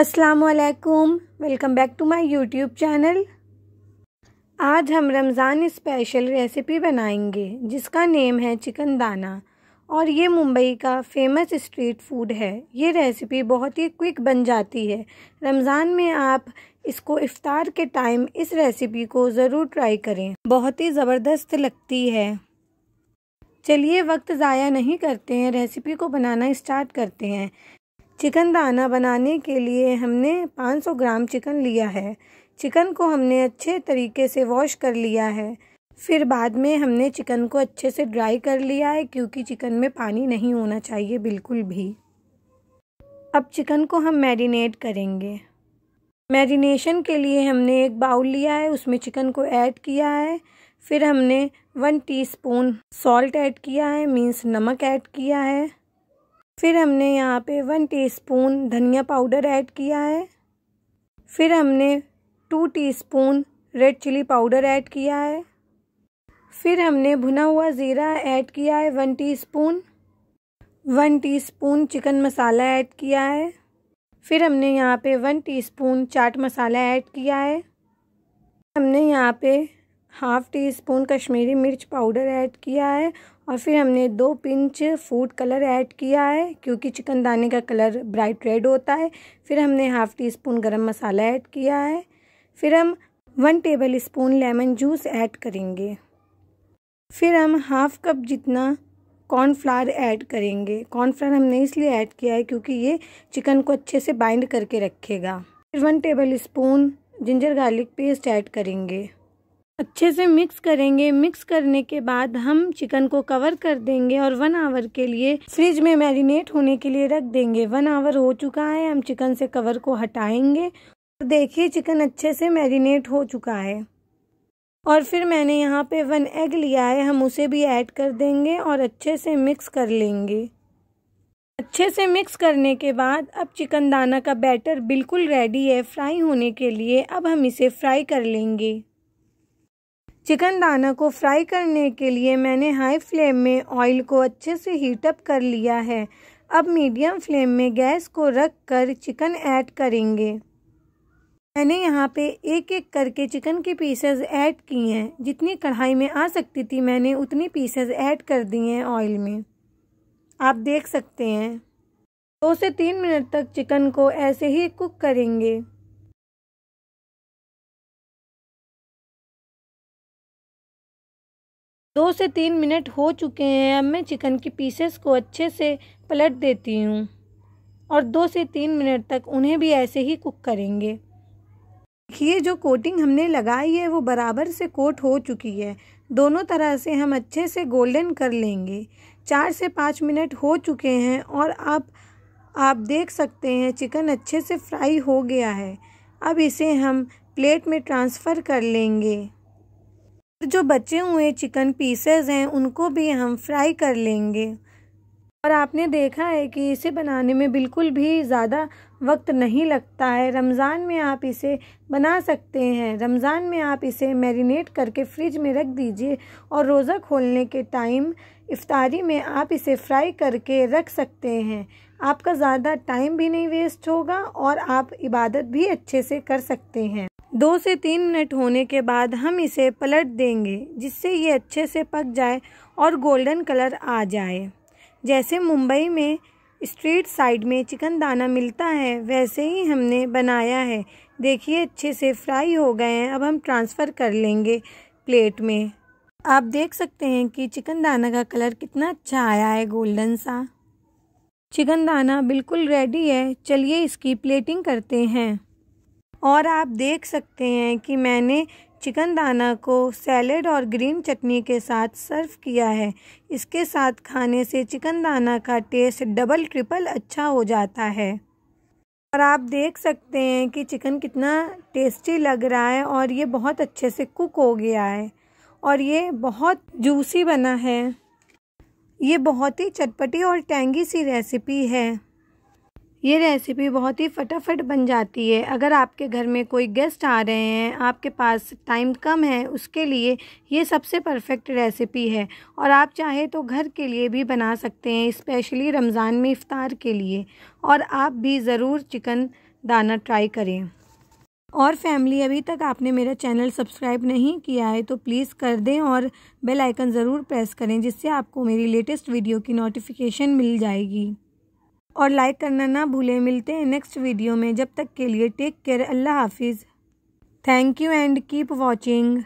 असलकुम welcome back to my YouTube channel आज हम रमज़ान स्पेशल रेसिपी बनाएंगे जिसका नेम है चिकन दाना और ये मुंबई का फेमस स्ट्रीट फूड है ये रेसिपी बहुत ही क्विक बन जाती है रमज़ान में आप इसको इफ्तार के टाइम इस रेसिपी को ज़रूर ट्राई करें बहुत ही ज़बरदस्त लगती है चलिए वक्त ज़ाया नहीं करते हैं रेसिपी को बनाना स्टार्ट करते हैं चिकन दाना बनाने के लिए हमने 500 ग्राम चिकन लिया है चिकन को हमने अच्छे तरीके से वॉश कर लिया है फिर बाद में हमने चिकन को अच्छे से ड्राई कर लिया है क्योंकि चिकन में पानी नहीं होना चाहिए बिल्कुल भी अब चिकन को हम मैरिनेट करेंगे मैरिनेशन के लिए हमने एक बाउल लिया है उसमें चिकन को ऐड किया है फिर हमने वन टीस्पून सॉल्ट ऐड किया है मींस नमक ऐड किया है फिर हमने यहाँ पे वन टीस्पून धनिया पाउडर ऐड किया है फिर हमने two teaspoon red chili powder add किया है फिर हमने भुना हुआ ज़ीरा ऐड किया है one teaspoon one teaspoon chicken masala add किया है फिर हमने यहाँ पे one teaspoon chaat masala add किया है हमने यहाँ पे हाफ़ टी स्पून कश्मीरी मिर्च पाउडर ऐड किया है और फिर हमने दो पिंच फूड कलर ऐड किया है क्योंकि चिकन दाने का कलर ब्राइट रेड होता है फिर हमने हाफ़ टी स्पून गरम मसाला ऐड किया है फिर हम one tablespoon lemon juice add करेंगे फिर हम हाफ़ कप जितना कॉर्नफ्लावर ऐड करेंगे कॉर्नफ्लावर हमने इसलिए ऐड किया है क्योंकि ये चिकन को अच्छे से बाइंड करके रखेगा फिर one tablespoon ginger garlic paste add करेंगे अच्छे से मिक्स करेंगे मिक्स करने के बाद हम चिकन को कवर कर देंगे और वन आवर के लिए फ्रिज में मैरिनेट होने के लिए रख देंगे वन आवर हो चुका है हम चिकन से कवर को हटाएंगे और देखिए चिकन अच्छे से मैरिनेट हो चुका है और फिर मैंने यहाँ पे वन एग लिया है हम उसे भी ऐड कर देंगे और अच्छे से मिक्स कर लेंगे अच्छे से मिक्स करने के बाद अब चिकन दाना का बैटर बिल्कुल रेडी है फ्राई होने के लिए अब हम इसे फ्राई कर लेंगे चिकन दाना को फ्राई करने के लिए मैंने हाई फ्लेम में ऑयल को अच्छे से हीटअप कर लिया है अब मीडियम फ्लेम में गैस को रख कर चिकन ऐड करेंगे मैंने यहाँ पे एक एक करके चिकन के पीसेस ऐड किए हैं जितनी कढ़ाई में आ सकती थी मैंने उतनी पीसेस ऐड कर दिए हैं ऑयल में आप देख सकते हैं दो से तीन मिनट तक चिकन को ऐसे ही कुक करेंगे दो से तीन मिनट हो चुके हैं अब मैं चिकन के पीसेस को अच्छे से पलट देती हूँ और दो से तीन मिनट तक उन्हें भी ऐसे ही कुक करेंगे देखिए जो कोटिंग हमने लगाई है वो बराबर से कोट हो चुकी है दोनों तरह से हम अच्छे से गोल्डन कर लेंगे चार से पाँच मिनट हो चुके हैं और अब आप देख सकते हैं चिकन अच्छे से फ्राई हो गया है अब इसे हम प्लेट में ट्रांसफ़र कर लेंगे जो बचे हुए चिकन पीसेज हैं उनको भी हम फ्राई कर लेंगे और आपने देखा है कि इसे बनाने में बिल्कुल भी ज़्यादा वक्त नहीं लगता है रमज़ान में आप इसे बना सकते हैं रमज़ान में आप इसे मैरिनेट करके फ्रिज में रख दीजिए और रोज़ा खोलने के टाइम इफ्तारी में आप इसे फ्राई करके रख सकते हैं आपका ज़्यादा टाइम भी नहीं वेस्ट होगा और आप इबादत भी अच्छे से कर सकते हैं दो से तीन मिनट होने के बाद हम इसे पलट देंगे जिससे ये अच्छे से पक जाए और गोल्डन कलर आ जाए जैसे मुंबई में स्ट्रीट साइड में चिकन दाना मिलता है वैसे ही हमने बनाया है देखिए अच्छे से फ्राई हो गए हैं अब हम ट्रांसफ़र कर लेंगे प्लेट में आप देख सकते हैं कि चिकन दाना का कलर कितना अच्छा आया है गोल्डन सा चिकन दाना बिल्कुल रेडी है चलिए इसकी प्लेटिंग करते हैं और आप देख सकते हैं कि मैंने चिकन दाना को सैलेड और ग्रीन चटनी के साथ सर्व किया है इसके साथ खाने से चिकन दाना का टेस्ट डबल ट्रिपल अच्छा हो जाता है और आप देख सकते हैं कि चिकन कितना टेस्टी लग रहा है और ये बहुत अच्छे से कुक हो गया है और ये बहुत जूसी बना है ये बहुत ही चटपटी और टैंगी सी रेसिपी है ये रेसिपी बहुत ही फटाफट बन जाती है अगर आपके घर में कोई गेस्ट आ रहे हैं आपके पास टाइम कम है उसके लिए ये सबसे परफेक्ट रेसिपी है और आप चाहे तो घर के लिए भी बना सकते हैं स्पेशली रमज़ान में इफ़ार के लिए और आप भी ज़रूर चिकन दाना ट्राई करें और फैमिली अभी तक आपने मेरा चैनल सब्सक्राइब नहीं किया है तो प्लीज़ कर दें और बेल आइकन ज़रूर प्रेस करें जिससे आपको मेरी लेटेस्ट वीडियो की नोटिफिकेशन मिल जाएगी और लाइक करना ना भूलें मिलते हैं नेक्स्ट वीडियो में जब तक के लिए टेक केयर अल्लाह हाफिज़ thank you and keep watching